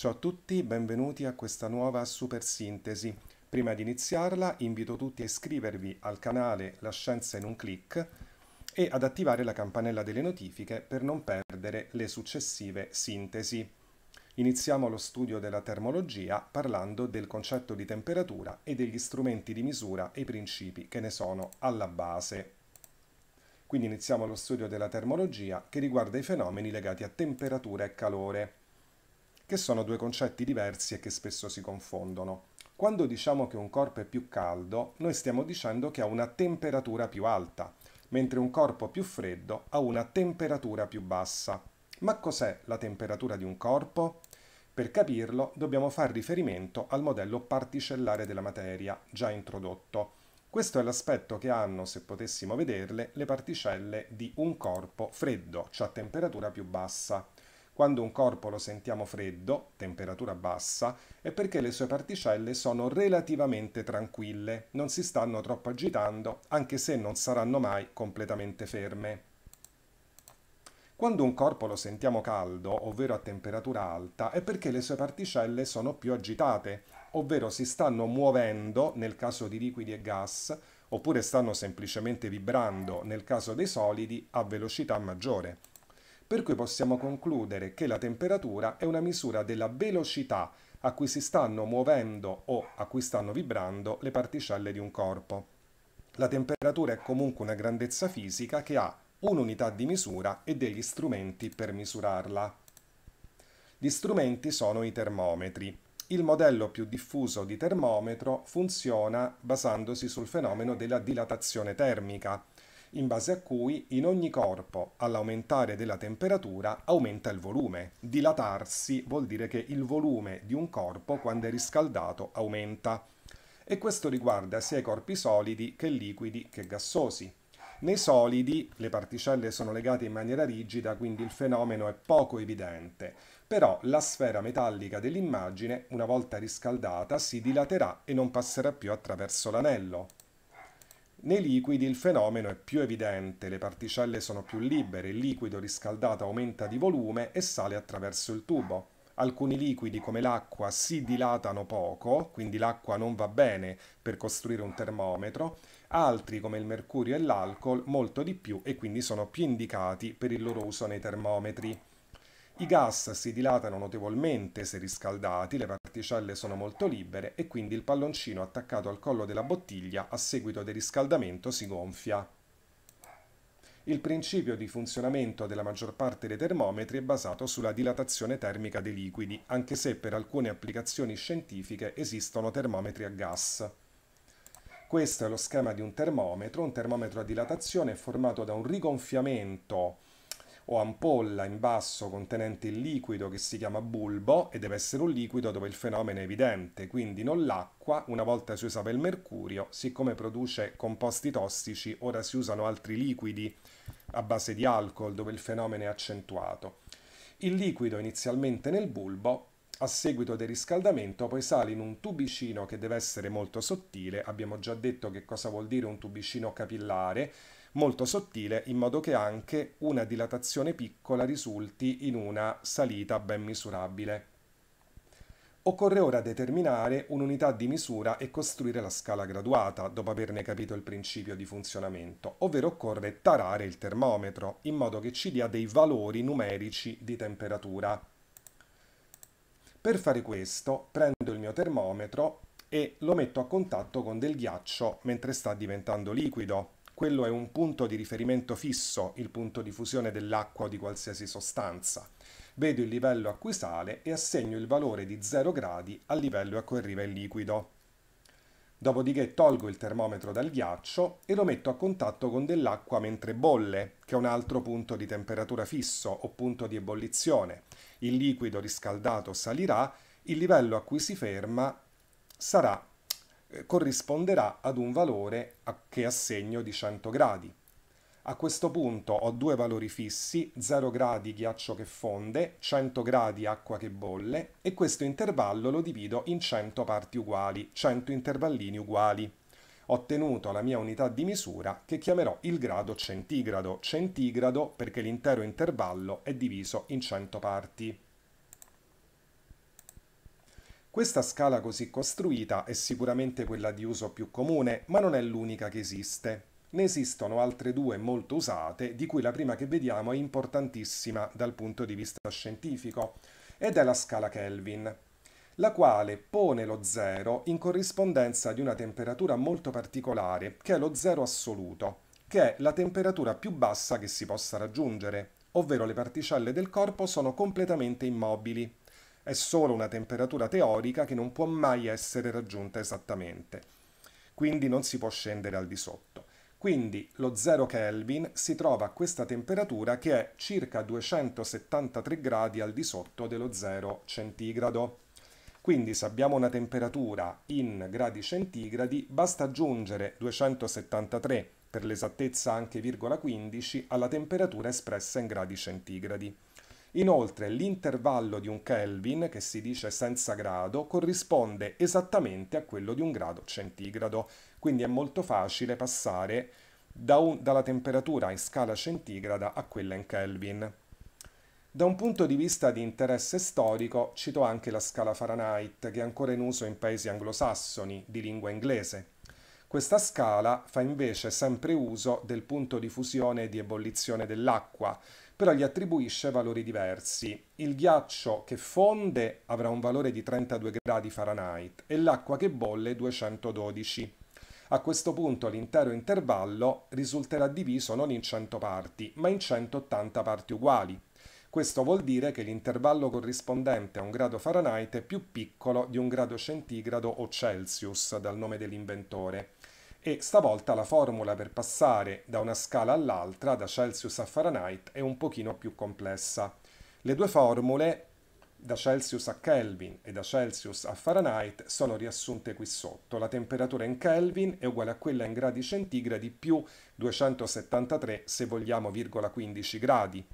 Ciao a tutti, benvenuti a questa nuova super sintesi. Prima di iniziarla invito tutti a iscrivervi al canale La Scienza in un clic e ad attivare la campanella delle notifiche per non perdere le successive sintesi. Iniziamo lo studio della termologia parlando del concetto di temperatura e degli strumenti di misura e i principi che ne sono alla base. Quindi iniziamo lo studio della termologia che riguarda i fenomeni legati a temperatura e calore che sono due concetti diversi e che spesso si confondono. Quando diciamo che un corpo è più caldo, noi stiamo dicendo che ha una temperatura più alta, mentre un corpo più freddo ha una temperatura più bassa. Ma cos'è la temperatura di un corpo? Per capirlo dobbiamo far riferimento al modello particellare della materia, già introdotto. Questo è l'aspetto che hanno, se potessimo vederle, le particelle di un corpo freddo, cioè a temperatura più bassa. Quando un corpo lo sentiamo freddo, temperatura bassa, è perché le sue particelle sono relativamente tranquille, non si stanno troppo agitando, anche se non saranno mai completamente ferme. Quando un corpo lo sentiamo caldo, ovvero a temperatura alta, è perché le sue particelle sono più agitate, ovvero si stanno muovendo nel caso di liquidi e gas, oppure stanno semplicemente vibrando nel caso dei solidi a velocità maggiore per cui possiamo concludere che la temperatura è una misura della velocità a cui si stanno muovendo o a cui stanno vibrando le particelle di un corpo. La temperatura è comunque una grandezza fisica che ha un'unità di misura e degli strumenti per misurarla. Gli strumenti sono i termometri. Il modello più diffuso di termometro funziona basandosi sul fenomeno della dilatazione termica, in base a cui in ogni corpo all'aumentare della temperatura aumenta il volume. Dilatarsi vuol dire che il volume di un corpo quando è riscaldato aumenta e questo riguarda sia i corpi solidi che liquidi che gassosi. Nei solidi le particelle sono legate in maniera rigida, quindi il fenomeno è poco evidente, però la sfera metallica dell'immagine, una volta riscaldata, si dilaterà e non passerà più attraverso l'anello. Nei liquidi il fenomeno è più evidente, le particelle sono più libere, il liquido riscaldato aumenta di volume e sale attraverso il tubo. Alcuni liquidi come l'acqua si dilatano poco, quindi l'acqua non va bene per costruire un termometro, altri come il mercurio e l'alcol molto di più e quindi sono più indicati per il loro uso nei termometri. I gas si dilatano notevolmente se riscaldati, le particelle particelle sono molto libere e quindi il palloncino attaccato al collo della bottiglia a seguito del riscaldamento si gonfia. Il principio di funzionamento della maggior parte dei termometri è basato sulla dilatazione termica dei liquidi, anche se per alcune applicazioni scientifiche esistono termometri a gas. Questo è lo schema di un termometro. Un termometro a dilatazione è formato da un rigonfiamento o ampolla in basso contenente il liquido che si chiama bulbo e deve essere un liquido dove il fenomeno è evidente, quindi non l'acqua, una volta si usava il mercurio, siccome produce composti tossici ora si usano altri liquidi a base di alcol dove il fenomeno è accentuato. Il liquido inizialmente nel bulbo, a seguito del riscaldamento poi sale in un tubicino che deve essere molto sottile, abbiamo già detto che cosa vuol dire un tubicino capillare, molto sottile in modo che anche una dilatazione piccola risulti in una salita ben misurabile. Occorre ora determinare un'unità di misura e costruire la scala graduata, dopo averne capito il principio di funzionamento, ovvero occorre tarare il termometro, in modo che ci dia dei valori numerici di temperatura. Per fare questo, prendo il mio termometro e lo metto a contatto con del ghiaccio mentre sta diventando liquido quello è un punto di riferimento fisso, il punto di fusione dell'acqua o di qualsiasi sostanza. Vedo il livello a cui sale e assegno il valore di 0 gradi al livello a cui arriva il liquido. Dopodiché tolgo il termometro dal ghiaccio e lo metto a contatto con dell'acqua mentre bolle, che è un altro punto di temperatura fisso o punto di ebollizione. Il liquido riscaldato salirà, il livello a cui si ferma sarà corrisponderà ad un valore che assegno di 100 gradi. A questo punto ho due valori fissi, 0 gradi ghiaccio che fonde, 100 gradi acqua che bolle e questo intervallo lo divido in 100 parti uguali, 100 intervallini uguali. Ho ottenuto la mia unità di misura che chiamerò il grado centigrado, centigrado perché l'intero intervallo è diviso in 100 parti. Questa scala così costruita è sicuramente quella di uso più comune, ma non è l'unica che esiste. Ne esistono altre due molto usate, di cui la prima che vediamo è importantissima dal punto di vista scientifico, ed è la scala Kelvin, la quale pone lo zero in corrispondenza di una temperatura molto particolare, che è lo zero assoluto, che è la temperatura più bassa che si possa raggiungere, ovvero le particelle del corpo sono completamente immobili, è solo una temperatura teorica che non può mai essere raggiunta esattamente, quindi non si può scendere al di sotto. Quindi lo 0 Kelvin si trova a questa temperatura che è circa 273 gradi al di sotto dello 0 centigrado. Quindi se abbiamo una temperatura in gradi centigradi basta aggiungere 273 per l'esattezza anche virgola 15 alla temperatura espressa in gradi centigradi. Inoltre l'intervallo di un Kelvin, che si dice senza grado, corrisponde esattamente a quello di un grado centigrado, quindi è molto facile passare da un, dalla temperatura in scala centigrada a quella in Kelvin. Da un punto di vista di interesse storico cito anche la scala Fahrenheit, che è ancora in uso in paesi anglosassoni di lingua inglese. Questa scala fa invece sempre uso del punto di fusione e di ebollizione dell'acqua, però gli attribuisce valori diversi. Il ghiaccio che fonde avrà un valore di 32 gradi Fahrenheit e l'acqua che bolle 212. A questo punto l'intero intervallo risulterà diviso non in 100 parti, ma in 180 parti uguali. Questo vuol dire che l'intervallo corrispondente a un grado Fahrenheit è più piccolo di un grado centigrado o Celsius, dal nome dell'inventore e stavolta la formula per passare da una scala all'altra, da Celsius a Fahrenheit, è un pochino più complessa. Le due formule, da Celsius a Kelvin e da Celsius a Fahrenheit, sono riassunte qui sotto. La temperatura in Kelvin è uguale a quella in gradi centigradi più 273, se vogliamo, virgola 15 gradi.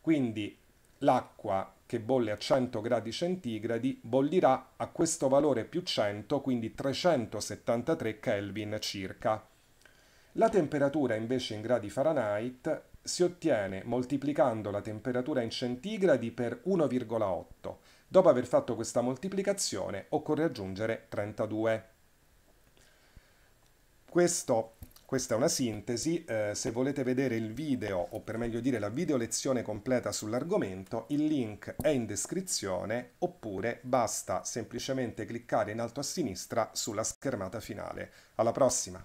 Quindi l'acqua che bolle a 100 gradi centigradi bollirà a questo valore più 100, quindi 373 Kelvin circa. La temperatura invece in gradi Fahrenheit si ottiene moltiplicando la temperatura in centigradi per 1,8. Dopo aver fatto questa moltiplicazione occorre aggiungere 32. Questo questa è una sintesi, eh, se volete vedere il video o per meglio dire la video lezione completa sull'argomento il link è in descrizione oppure basta semplicemente cliccare in alto a sinistra sulla schermata finale. Alla prossima!